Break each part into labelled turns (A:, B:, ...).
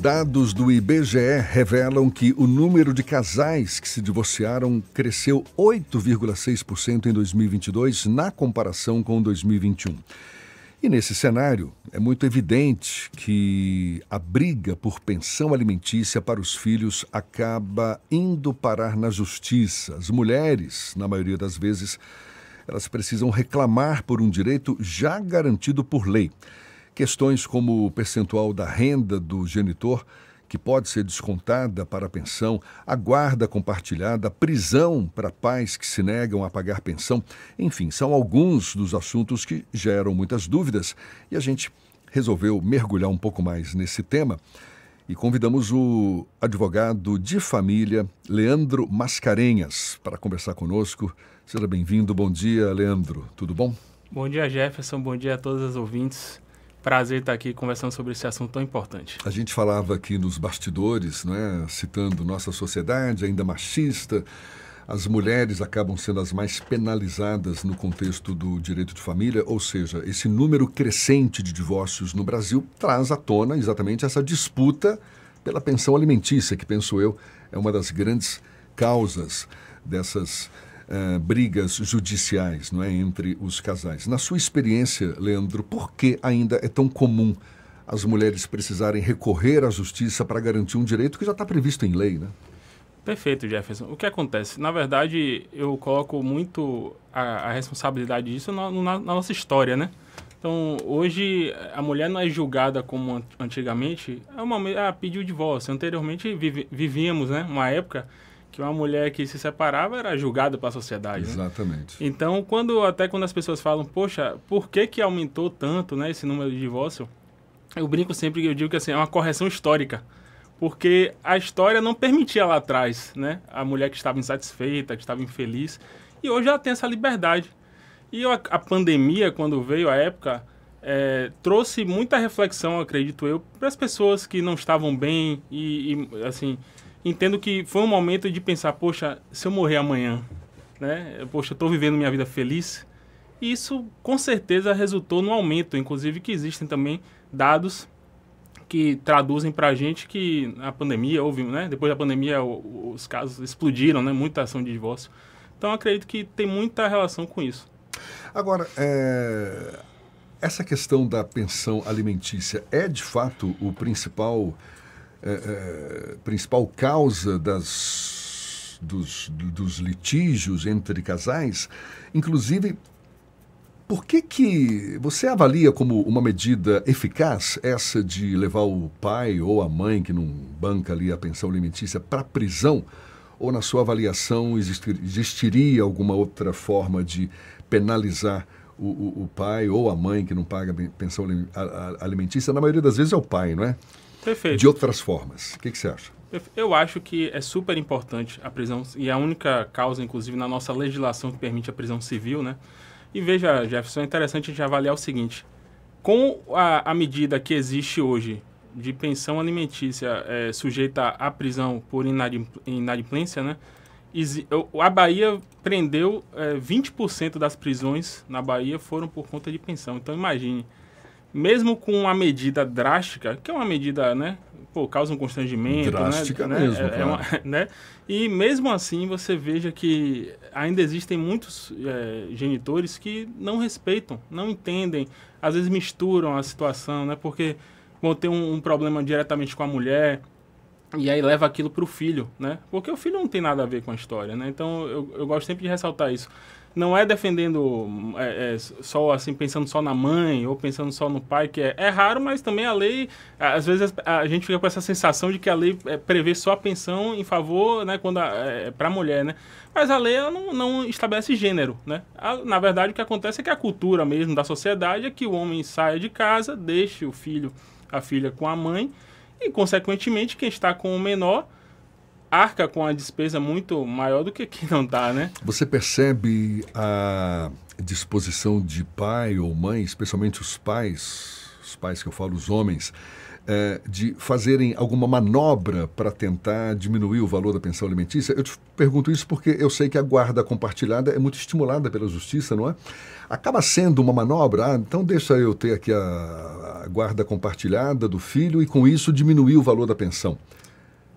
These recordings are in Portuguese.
A: Dados do IBGE revelam que o número de casais que se divorciaram cresceu 8,6% em 2022 na comparação com 2021. E nesse cenário, é muito evidente que a briga por pensão alimentícia para os filhos acaba indo parar na justiça. As mulheres, na maioria das vezes, elas precisam reclamar por um direito já garantido por lei. Questões como o percentual da renda do genitor, que pode ser descontada para a pensão, a guarda compartilhada, a prisão para pais que se negam a pagar pensão, enfim, são alguns dos assuntos que geram muitas dúvidas e a gente resolveu mergulhar um pouco mais nesse tema e convidamos o advogado de família, Leandro Mascarenhas, para conversar conosco. Seja bem-vindo. Bom dia, Leandro. Tudo bom?
B: Bom dia, Jefferson. Bom dia a todos os ouvintes prazer estar aqui conversando sobre esse
A: assunto tão importante. A gente falava aqui nos bastidores, né, citando nossa sociedade ainda machista, as mulheres acabam sendo as mais penalizadas no contexto do direito de família, ou seja, esse número crescente de divórcios no Brasil traz à tona exatamente essa disputa pela pensão alimentícia, que penso eu é uma das grandes causas dessas eh, brigas judiciais não é, entre os casais. Na sua experiência, Leandro, por que ainda é tão comum as mulheres precisarem recorrer à justiça para garantir um direito que já está previsto em lei, né?
B: Perfeito, Jefferson. O que acontece? Na verdade, eu coloco muito a, a responsabilidade disso na, na, na nossa história, né? Então, hoje, a mulher não é julgada como antigamente. É uma, ela é, pediu o divórcio. Anteriormente, vive, vivíamos né, uma época que uma mulher que se separava era julgada pela sociedade. Né?
A: Exatamente.
B: Né? Então, quando até quando as pessoas falam, poxa, por que, que aumentou tanto né, esse número de divórcio? Eu brinco sempre que eu digo que assim, é uma correção histórica. Porque a história não permitia lá atrás, né? A mulher que estava insatisfeita, que estava infeliz. E hoje ela tem essa liberdade. E a, a pandemia, quando veio a época, é, trouxe muita reflexão, acredito eu, para as pessoas que não estavam bem e, e assim, entendo que foi um momento de pensar, poxa, se eu morrer amanhã, né? Poxa, estou vivendo minha vida feliz. E isso com certeza resultou no aumento, inclusive que existem também dados que traduzem para a gente que a pandemia houve, né? Depois da pandemia os casos explodiram, né? Muita ação de divórcio. Então acredito que tem muita relação com isso.
A: Agora, é... essa questão da pensão alimentícia é de fato o principal é, é, principal causa das, dos, dos litígios entre casais, inclusive por que, que você avalia como uma medida eficaz essa de levar o pai ou a mãe que não banca ali a pensão alimentícia para a prisão? Ou na sua avaliação existir, existiria alguma outra forma de penalizar o, o, o, pai ou a mãe que não paga pensão alimentícia? Na maioria das vezes é o pai, não é? Perfeito. de outras formas. O que, que você acha?
B: Eu acho que é super importante a prisão, e é a única causa, inclusive, na nossa legislação que permite a prisão civil, né? E veja, Jefferson, é interessante a gente avaliar o seguinte: com a, a medida que existe hoje de pensão alimentícia é, sujeita à prisão por inadimplência, né? A Bahia prendeu é, 20% das prisões na Bahia foram por conta de pensão. Então imagine, mesmo com uma medida drástica, que é uma medida, né? Pô, causa um constrangimento. Né, drástica né, mesmo. É, é uma, né? E mesmo assim você veja que ainda existem muitos é, genitores que não respeitam, não entendem, às vezes misturam a situação, né? Porque vão ter um, um problema diretamente com a mulher, e aí leva aquilo para o filho, né? Porque o filho não tem nada a ver com a história, né? Então eu, eu gosto sempre de ressaltar isso não é defendendo é, é, só assim pensando só na mãe ou pensando só no pai que é, é raro mas também a lei às vezes a, a gente fica com essa sensação de que a lei é, prevê só a pensão em favor né quando para a é, é mulher né mas a lei ela não, não estabelece gênero né a, na verdade o que acontece é que a cultura mesmo da sociedade é que o homem saia de casa deixe o filho a filha com a mãe e consequentemente quem está com o menor arca com a despesa muito maior do que quem não dá, né?
A: Você percebe a disposição de pai ou mãe, especialmente os pais, os pais que eu falo, os homens, é, de fazerem alguma manobra para tentar diminuir o valor da pensão alimentícia? Eu te pergunto isso porque eu sei que a guarda compartilhada é muito estimulada pela justiça, não é? Acaba sendo uma manobra, ah, então deixa eu ter aqui a, a guarda compartilhada do filho e com isso diminuir o valor da pensão.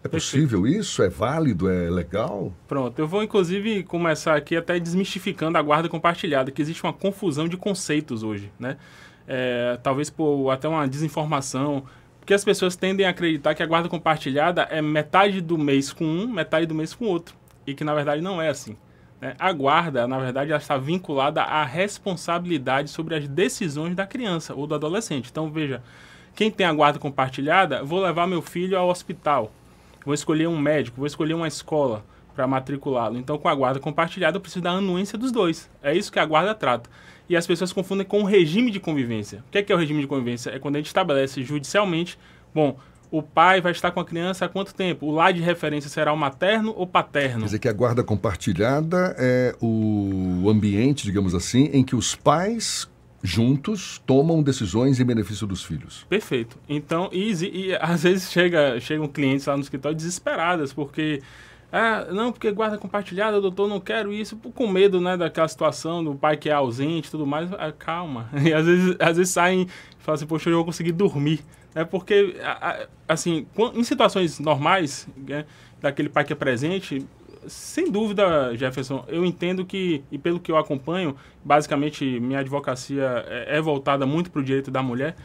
A: É possível isso? É válido? É legal?
B: Pronto, eu vou inclusive começar aqui até desmistificando a guarda compartilhada, que existe uma confusão de conceitos hoje, né? É, talvez por até uma desinformação, porque as pessoas tendem a acreditar que a guarda compartilhada é metade do mês com um, metade do mês com outro, e que na verdade não é assim. Né? A guarda, na verdade, ela está vinculada à responsabilidade sobre as decisões da criança ou do adolescente. Então veja, quem tem a guarda compartilhada, vou levar meu filho ao hospital vou escolher um médico, vou escolher uma escola para matriculá-lo. Então, com a guarda compartilhada, eu preciso da anuência dos dois. É isso que a guarda trata. E as pessoas confundem com o regime de convivência. O que é, que é o regime de convivência? É quando a gente estabelece judicialmente, bom, o pai vai estar com a criança há quanto tempo? O lar de referência será o materno ou paterno?
A: Quer dizer que a guarda compartilhada é o ambiente, digamos assim, em que os pais juntos tomam decisões em benefício dos filhos.
B: Perfeito. Então, e, e às vezes chega, chegam clientes lá no escritório desesperadas, porque ah, não, porque guarda compartilhada, doutor, não quero isso, com medo, né, daquela situação do pai que é ausente tudo mais. Ah, calma. E às vezes, às vezes saem e falam assim, poxa, eu vou conseguir dormir. É porque, assim, em situações normais, né, daquele pai que é presente, sem dúvida, Jefferson, eu entendo que, e pelo que eu acompanho, basicamente minha advocacia é, é voltada muito para o direito da mulher,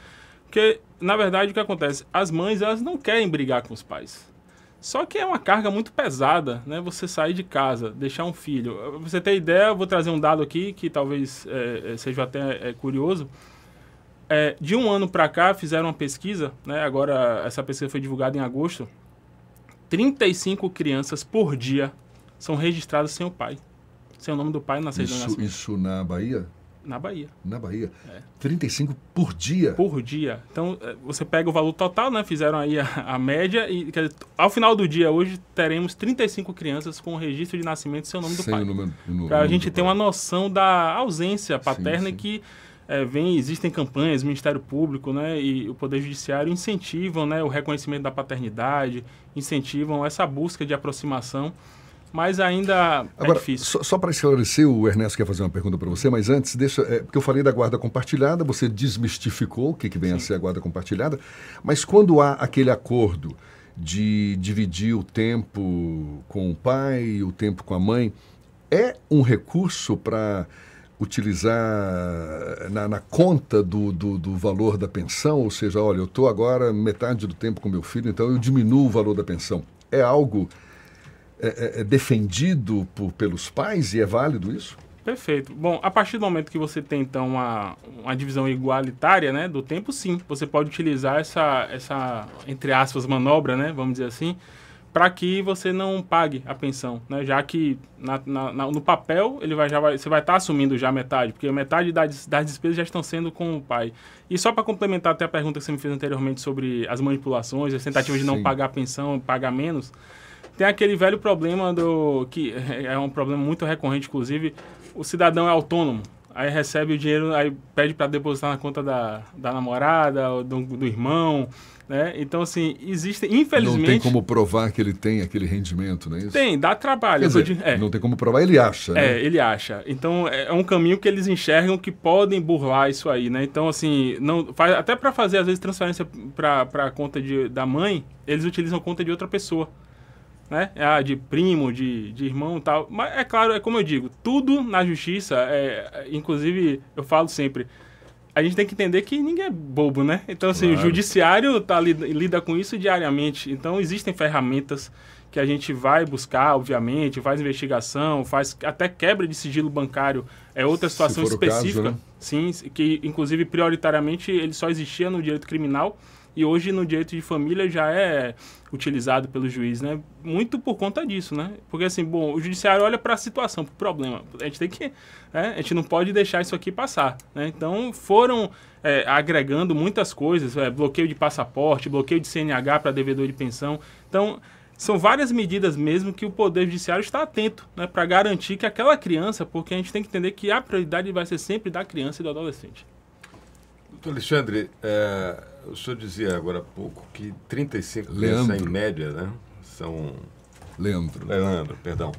B: porque, na verdade, o que acontece? As mães, elas não querem brigar com os pais. Só que é uma carga muito pesada, né? Você sair de casa, deixar um filho. Pra você ter ideia, eu vou trazer um dado aqui que talvez é, é seja até é, curioso. É, de um ano para cá fizeram uma pesquisa, né? Agora essa pesquisa foi divulgada em agosto. 35 crianças por dia são registrados sem o pai. Sem o nome do pai na isso,
A: Isso na Bahia? Na Bahia. Na Bahia. É. 35 por dia? Por dia. Então, é, você pega o valor
B: total, né? Fizeram aí a, a média e, dizer, ao final do dia, hoje, teremos 35 crianças com o registro de nascimento sem o nome do sem pai. Para a gente ter pai. uma noção da ausência paterna sim, sim. que é, vem, existem campanhas, Ministério Público né, e o Poder Judiciário incentivam né, o reconhecimento da paternidade, incentivam essa busca de aproximação
A: mas ainda é Agora, é difícil. Só, só para esclarecer, o Ernesto quer fazer uma pergunta para você, mas antes, deixa. É, porque eu falei da guarda compartilhada, você desmistificou o que, que vem Sim. a ser a guarda compartilhada, mas quando há aquele acordo de dividir o tempo com o pai, o tempo com a mãe, é um recurso para utilizar na, na conta do, do, do, valor da pensão? Ou seja, olha, eu estou agora metade do tempo com meu filho, então eu diminuo o valor da pensão. É algo é, é, é defendido por, pelos pais e é válido isso?
B: Perfeito. Bom, a partir do momento que você tem, então, uma, uma divisão igualitária né, do tempo, sim, você pode utilizar essa, essa, entre aspas, manobra, né, vamos dizer assim, para que você não pague a pensão, né? já que na, na, na, no papel ele vai, já vai, você vai estar tá assumindo já metade, porque metade das, das despesas já estão sendo com o pai. E só para complementar até a pergunta que você me fez anteriormente sobre as manipulações, as tentativas sim. de não pagar a pensão, pagar menos... Tem aquele velho problema do. que é um problema muito recorrente, inclusive. O cidadão é autônomo. Aí recebe o dinheiro, aí pede para depositar na conta da, da namorada, ou do, do irmão. Né? Então, assim, existem, infelizmente. Não tem como
A: provar que ele tem aquele rendimento, não é isso? Tem, dá
B: trabalho. Dizer,
A: é. Não tem como provar, ele acha. Né? É, né?
B: ele acha. Então, é, é um caminho que eles enxergam que podem burlar isso aí, né? Então, assim, não faz, até para fazer, às vezes, transferência para a conta de, da mãe, eles utilizam a conta de outra pessoa né? Ah, de primo, de, de irmão e tal. Mas é claro, é como eu digo, tudo na justiça, é, é inclusive eu falo sempre, a gente tem que entender que ninguém é bobo, né? Então, assim, claro. o judiciário tá, lida, lida com isso diariamente. Então, existem ferramentas que a gente vai buscar, obviamente, faz investigação, faz até quebra de sigilo bancário. É outra situação específica. Caso, né? Sim, que inclusive prioritariamente ele só existia no direito criminal. E hoje no direito de família já é utilizado pelo juiz, né? Muito por conta disso, né? Porque assim, bom, o judiciário olha para a situação, para o problema. A gente tem que, né? a gente não pode deixar isso aqui passar, né? Então foram é, agregando muitas coisas, é, bloqueio de passaporte, bloqueio de CNH para devedor de pensão. Então são várias medidas mesmo que o Poder Judiciário está atento né, para garantir que aquela criança, porque a gente tem que entender que a prioridade vai ser sempre da
C: criança e do adolescente. Doutor Alexandre, é, o senhor dizia agora há pouco que 35 crianças em média, né? São. Leandro. Leandro, perdão.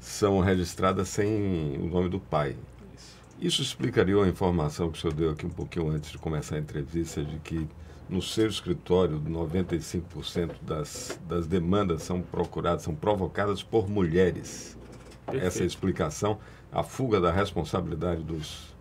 C: São registradas sem o nome do pai. Isso explicaria a informação que o senhor deu aqui um pouquinho antes de começar a entrevista, de que no seu escritório 95% das, das demandas são procuradas, são provocadas por mulheres. Perfeito. Essa é explicação, a fuga da responsabilidade dos,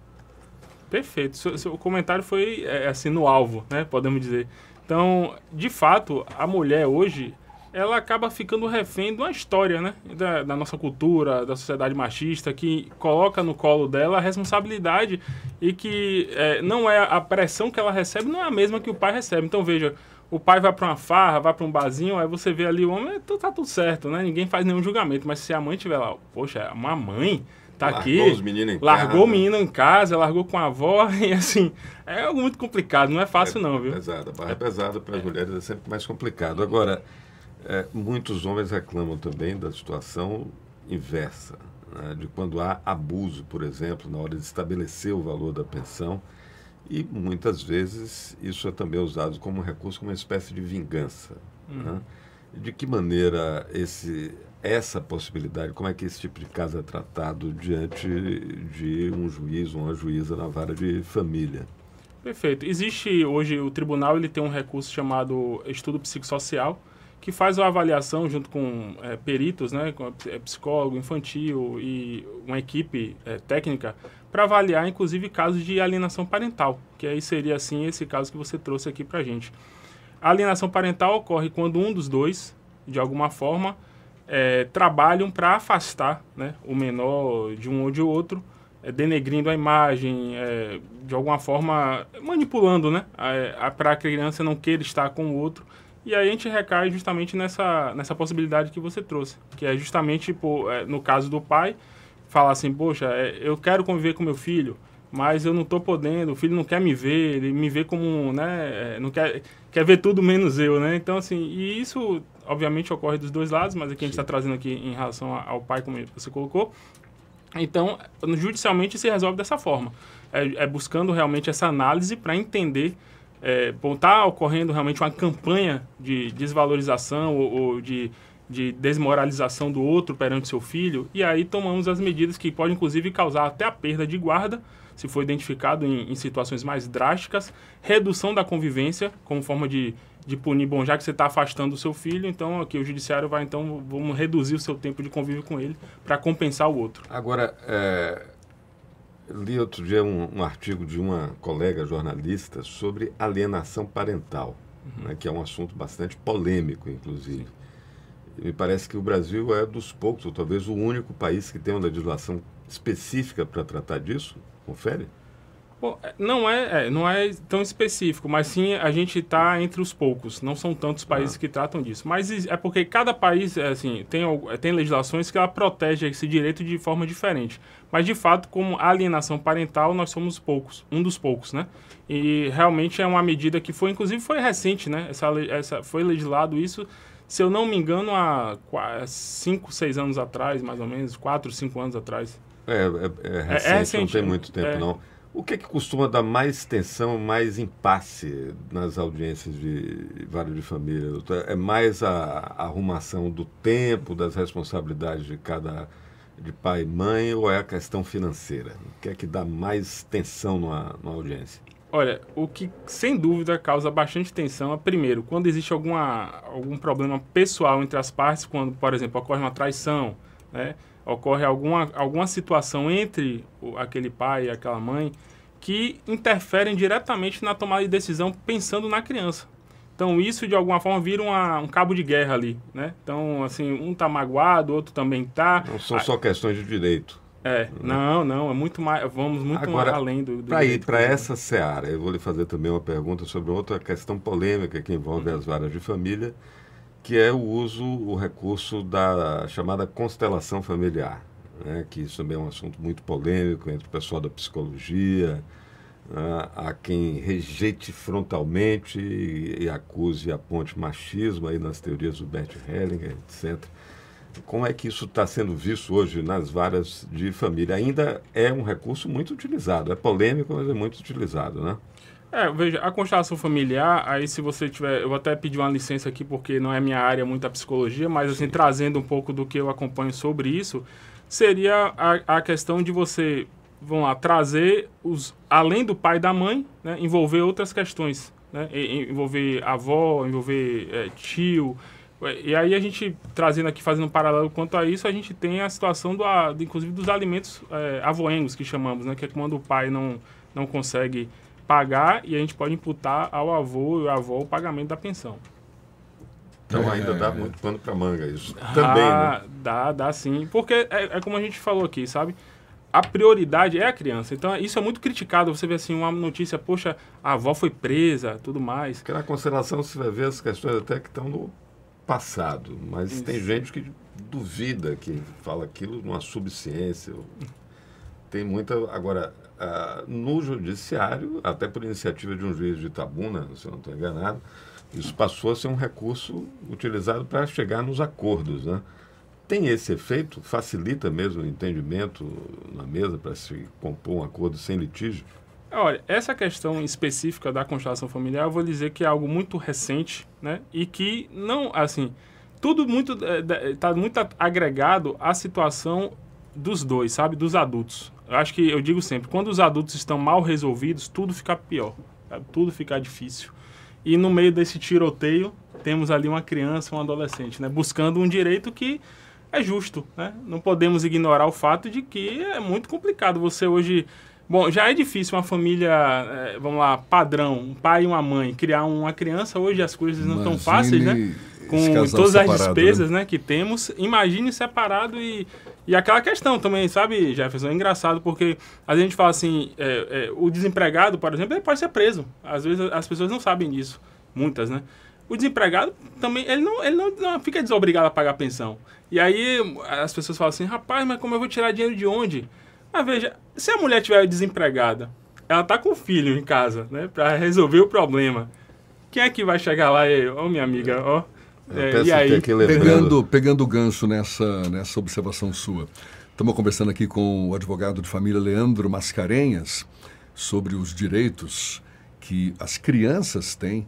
B: Perfeito. Seu, seu comentário foi é, assim no alvo, né? Podemos dizer. Então, de fato, a mulher hoje ela acaba ficando refém de uma história, né? Da, da, nossa cultura, da sociedade machista, que coloca no colo dela a responsabilidade e que é, não é a pressão que ela recebe, não é a mesma que o pai recebe. Então, veja, o pai vai para uma farra, vai para um barzinho, aí você vê ali o homem, então tá tudo certo, né? Ninguém faz nenhum julgamento, mas se a mãe tiver lá, poxa, é uma mãe tá largou aqui. Os meninos em largou casa. o menino em casa, largou
C: com a avó, e assim, é algo muito complicado, não é fácil é, não, viu? Pesada, barra é, pesada para as é. mulheres é sempre mais complicado. Agora, é, muitos homens reclamam também da situação inversa, né, de quando há abuso, por exemplo, na hora de estabelecer o valor da pensão, e muitas vezes isso é também usado como recurso, como uma espécie de vingança. Né? Hum. De que maneira esse essa possibilidade, como é que esse tipo de caso é tratado diante de um juiz ou uma juíza na vara de família?
B: Perfeito. Existe hoje o tribunal, ele tem um recurso chamado estudo psicossocial, que faz uma avaliação junto com é, peritos, né, com é, psicólogo infantil e uma equipe é, técnica para avaliar, inclusive, casos de alienação parental, que aí seria assim esse caso que você trouxe aqui para gente. A alienação parental ocorre quando um dos dois, de alguma forma, é, trabalham para afastar né, o menor de um ou de outro, é, denegrindo a imagem, é, de alguma forma manipulando né, para a criança não queira estar com o outro. E aí a gente recai justamente nessa, nessa possibilidade que você trouxe, que é justamente por, é, no caso do pai, falar assim: poxa, é, eu quero conviver com meu filho, mas eu não estou podendo, o filho não quer me ver, ele me vê como, né, é, não quer, quer ver tudo menos eu, né? Então, assim, e isso obviamente ocorre dos dois lados, mas aqui a gente está trazendo aqui em relação ao pai, como você colocou. Então, judicialmente se resolve dessa forma. É, é buscando realmente essa análise para entender. É, bom, está ocorrendo realmente uma campanha de desvalorização ou, ou de de desmoralização do outro perante seu filho, e aí tomamos as medidas que podem, inclusive, causar até a perda de guarda, se for identificado em, em situações mais drásticas, redução da convivência como forma de de punir, bom, já que você está afastando o seu filho, então aqui o judiciário vai, então, vamos reduzir o seu tempo de convívio
C: com ele para compensar o outro. Agora, é, li outro dia um, um, artigo de uma colega jornalista sobre alienação parental, uhum. né, que é um assunto bastante polêmico, inclusive. Sim. Me parece que o Brasil é dos poucos, ou talvez o único país que tem uma legislação específica para tratar disso. Confere?
B: Bom, é, não é, é, não é tão específico, mas sim a gente está entre os poucos. Não são tantos países ah. que tratam disso. Mas é porque cada país é, assim, tem, é, tem legislações que ela protege esse direito de forma diferente. Mas, de fato, como alienação parental, nós somos poucos, um dos poucos, né? E realmente é uma medida que foi, inclusive, foi recente, né? Essa, essa, foi legislado isso, se eu não me engano, há 5, 6 anos atrás, mais ou menos, 4, 5 anos atrás.
C: É, é, é recente, é recente, não tem né? muito tempo, não. O que é que costuma dar mais tensão, mais impasse nas audiências de vale de família? É mais a, a arrumação do tempo, das responsabilidades de cada de pai e mãe, ou é a questão financeira? O que é que dá mais tensão numa, numa audiência?
B: Olha, o que sem dúvida causa bastante tensão é, primeiro, quando existe alguma, algum problema pessoal entre as partes, quando, por exemplo, ocorre uma traição, né, ocorre alguma, alguma situação entre o, aquele pai e aquela mãe que interferem diretamente na tomada de decisão pensando na criança. Então isso de alguma forma vira uma, um cabo de guerra ali, né? Então assim um está magoado, o outro também está Não são
C: só questões de direito.
B: É, né? não, não, é muito mais, vamos muito Agora, mais além do. do para ir para
C: essa seara, eu vou lhe fazer também uma pergunta sobre outra questão polêmica que envolve uhum. as varas de família, que é o uso, o recurso da chamada constelação familiar, né? que isso também é um assunto muito polêmico entre o pessoal da psicologia, né? a quem rejeite frontalmente e, e acuse e aponte machismo aí nas teorias do Bert Hellinger, etc. Como é que isso está sendo visto hoje nas varas de família? Ainda é um recurso muito utilizado, é polêmico, mas é muito utilizado, né?
B: É, veja, a constelação familiar, ah, aí se você tiver, eu vou até pedir uma licença aqui porque não é minha área muito a psicologia, mas assim, Sim. trazendo um pouco do que eu acompanho sobre isso, seria a, a questão de você, vamos lá, trazer os, além do pai e da mãe, né, envolver outras questões, né, envolver avó, envolver é, tio, é, e aí a gente, trazendo aqui, fazendo um paralelo quanto a isso, a gente tem a situação, do, inclusive, dos alimentos é, avoengos, que chamamos, né? Que é quando o pai não, não consegue pagar e a gente pode imputar ao avô e à avó o pagamento da pensão.
C: Então é. ainda dá muito pano para manga isso. Ah, Também, ah,
B: né? Dá, dá sim. Porque é, é, como a gente falou aqui, sabe? A prioridade é a criança. Então isso é muito criticado. Você vê assim uma notícia, poxa, a avó foi presa, tudo mais. Porque
C: na constelação se vai ver as questões até que estão no passado. Mas isso. tem gente que duvida, que fala aquilo numa subciência. Tem muita. Agora, uh, no judiciário, até por iniciativa de um juiz de Itabuna, se eu não estou enganado, isso passou a ser um recurso utilizado para chegar nos acordos. Né? Tem esse efeito? Facilita mesmo o entendimento na mesa para se compor um acordo sem litígio?
B: Olha, essa questão específica da constelação familiar, eu vou dizer que é algo muito recente, né? E que não, assim, tudo muito está eh, eh, muito agregado à situação dos dois, sabe, dos adultos. Eu acho que eu digo sempre, quando os adultos estão mal resolvidos, tudo fica pior, sabe? tudo fica difícil. E no meio desse tiroteio, temos ali uma criança, um adolescente, né? buscando um direito que é justo. Né? Não podemos ignorar o fato de que é muito complicado você hoje. Bom, já é difícil uma família, eh, vamos lá, padrão, um pai e uma mãe, criar uma criança. Hoje as coisas não estão fáceis, né? com todas as né? despesas né? né? que temos. Imagine separado e e aquela questão também, sabe, Jefferson? É engraçado porque a gente fala assim: é, é, o desempregado, por exemplo, ele pode ser preso. Às vezes as pessoas não sabem disso, muitas, né? O desempregado também, ele não, ele não, não fica desobrigado a pagar pensão. E aí as pessoas falam assim: rapaz, mas como eu vou tirar dinheiro de onde? Mas ah, veja, se a mulher tiver desempregada, ela tá com o filho em casa, né, para resolver o problema. Quem é que vai chegar lá e, ô oh, minha amiga, ó. Oh, é, e aí,
A: pegando, pegando gancho nessa, nessa observação sua, estamos conversando aqui com o advogado de família Leandro Mascarenhas sobre os direitos que as crianças têm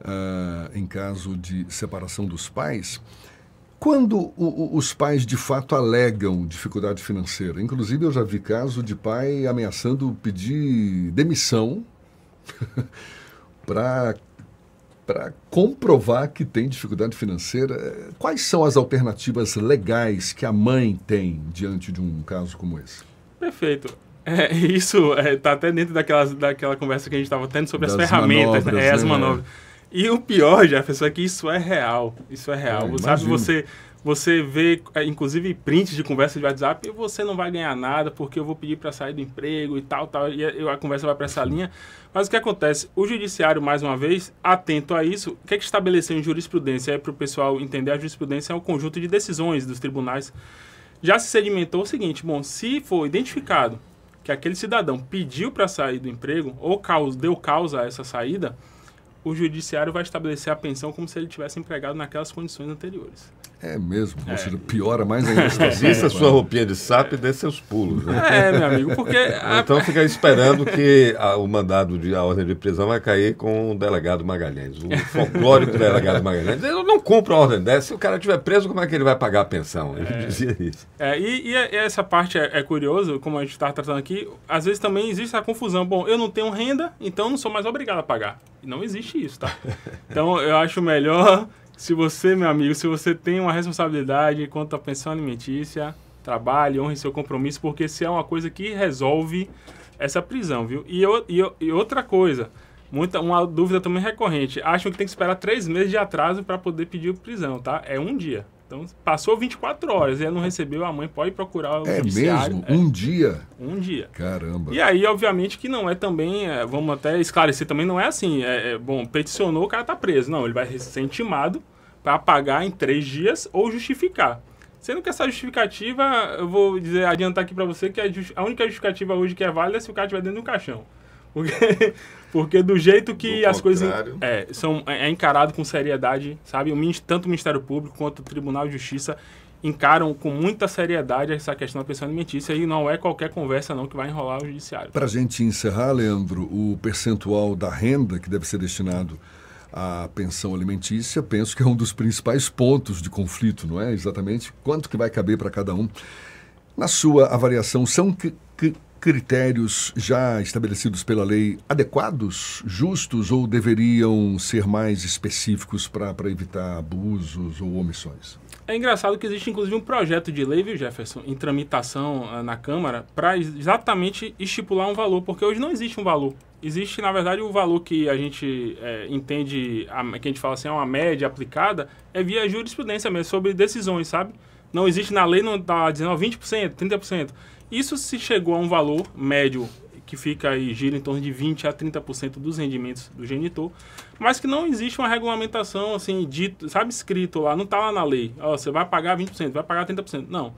A: uh, em caso de separação dos pais. Quando o, o, os pais de fato alegam dificuldade financeira, inclusive eu já vi caso de pai ameaçando pedir demissão para para comprovar que tem dificuldade financeira, eh, quais são as alternativas legais que a mãe tem diante de um caso como esse?
B: Perfeito. É, isso está é, tá até dentro daquelas, daquela conversa que a gente estava tendo sobre das as ferramentas, manobras, né? é, as é. manobras. E o pior, Jefferson, é que isso é real. Isso é real. É, sabe, você você vê, é, inclusive, prints de conversa de WhatsApp e você não vai ganhar nada porque eu vou pedir para sair do emprego e tal, tal. E a conversa vai para essa linha. Mas o que acontece? O judiciário, mais uma vez, atento a isso, o que é que estabeleceu em jurisprudência? É para o pessoal entender, a jurisprudência é um conjunto de decisões dos tribunais. Já se sedimentou o seguinte, bom, se for identificado que aquele cidadão pediu para sair do emprego ou deu causa a essa saída, o judiciário vai estabelecer a pensão como se ele tivesse empregado naquelas condições anteriores. É
C: mesmo, ou é. seja, piora mais ainda. Assista é, sua roupinha de sapo e dê seus pulos. Né? É, meu amigo, porque... Então fica esperando que a, o mandado de a ordem de prisão vai cair com o delegado Magalhães, o folclórico delegado Magalhães. Eu não compro a ordem dessa, se o cara estiver preso, como é que ele vai pagar a pensão? Ele é, dizia isso.
B: É, e, e, é, essa parte é, é curioso, como a gente está tratando aqui, às vezes também existe a confusão. Bom, eu não tenho renda, então não sou mais obrigado a pagar não existe isso, tá? Então, eu acho melhor, se você, meu amigo, se você tem uma responsabilidade quanto à pensão alimentícia, trabalhe, honre seu compromisso, porque se é uma coisa que resolve essa prisão, viu? E, eu, e, eu, e outra coisa, muita, uma dúvida também recorrente, acham que tem que esperar três meses de atraso para poder pedir prisão, tá? É um dia. Então, passou 24 horas e ela não recebeu, a mãe pode procurar o É mesmo? É.
A: Um dia? Um dia. Caramba. E
B: aí, obviamente, que não é também, é, vamos até esclarecer, também não é assim, é, é bom, peticionou, o cara está preso. Não, ele vai ser intimado para pagar em três dias ou justificar. Sendo que essa justificativa, eu vou dizer, adiantar aqui para você que a, a única justificativa hoje que é válida é se o cara estiver dentro do caixão. Porque, porque do jeito que do as contrário. coisas é, são, é, é encarado com seriedade, sabe? O, tanto o Ministério Público quanto o Tribunal de Justiça encaram com muita seriedade essa questão da pensão alimentícia e não é qualquer conversa não que vai enrolar o judiciário.
A: Para a gente encerrar, Leandro, o percentual da renda que deve ser destinado à pensão alimentícia, penso que é um dos principais pontos de conflito, não é? Exatamente quanto que vai caber para cada um. Na sua avaliação, são que, que, critérios já estabelecidos pela lei adequados, justos ou deveriam ser mais específicos para evitar abusos ou omissões?
B: É engraçado que existe inclusive um projeto de lei, viu, Jefferson, em tramitação ah, na Câmara, para exatamente estipular um valor, porque hoje não existe um valor. Existe, na verdade, o valor que a gente é, entende, a, que a gente fala assim, é uma média aplicada, é via jurisprudência mesmo, sobre decisões, sabe? Não existe na lei, não está dizendo 20%, 30%. Isso se chegou a um valor médio que fica aí, gira em torno de 20 a 30% dos rendimentos do genitor, mas que não existe uma regulamentação assim, dito, sabe, escrito lá, não está lá na lei, ó, você vai pagar 20%, vai pagar 30%. Não.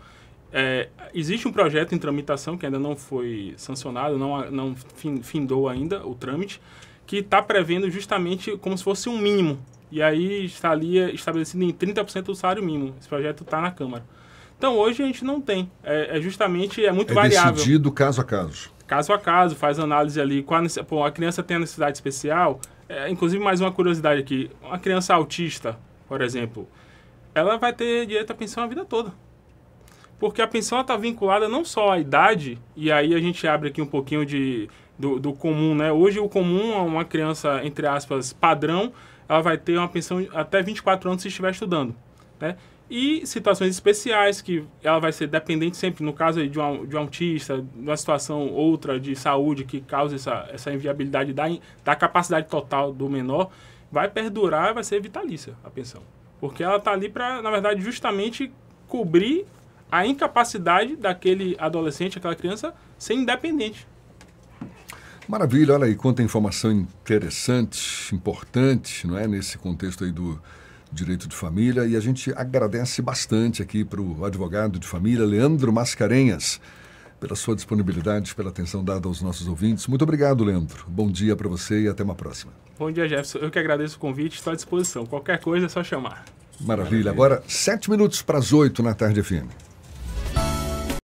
B: É, existe um projeto em tramitação que ainda não foi sancionado, não, não findou ainda o trâmite, que está prevendo justamente como se fosse um mínimo. E aí está ali é, estabelecido em 30% do salário mínimo. Esse projeto está na Câmara. Então hoje a gente não tem. É, é justamente, é muito é variável. É decidido
A: caso a caso.
B: Caso a caso, faz análise ali. Qual a, pô, a criança tem a necessidade especial. É, inclusive, mais uma curiosidade aqui. Uma criança autista, por exemplo, ela vai ter direito à pensão a vida toda. Porque a pensão está vinculada não só à idade, e aí a gente abre aqui um pouquinho de, do, do comum, né? Hoje o comum é uma criança, entre aspas, padrão, ela vai ter uma pensão até 24 anos se estiver estudando. Né? e situações especiais que ela vai ser dependente sempre, no caso de, uma, de um autista, de uma situação outra de saúde que causa essa, essa inviabilidade da, da capacidade total do menor, vai perdurar, e vai ser vitalícia a pensão. Porque ela está ali para, na verdade, justamente cobrir a incapacidade daquele adolescente, aquela criança, ser independente.
A: Maravilha, olha aí quanta informação interessante, importante, não é? Nesse contexto aí do, Direito de Família e a gente agradece bastante aqui para o advogado de família, Leandro Mascarenhas, pela sua disponibilidade, pela atenção dada aos nossos ouvintes. Muito obrigado, Leandro. Bom dia para você e até uma próxima.
B: Bom dia, Jefferson. Eu que agradeço o convite, estou à disposição. Qualquer coisa é só chamar.
A: Maravilha. Maravilha. Agora, sete minutos para as oito na tarde, FM.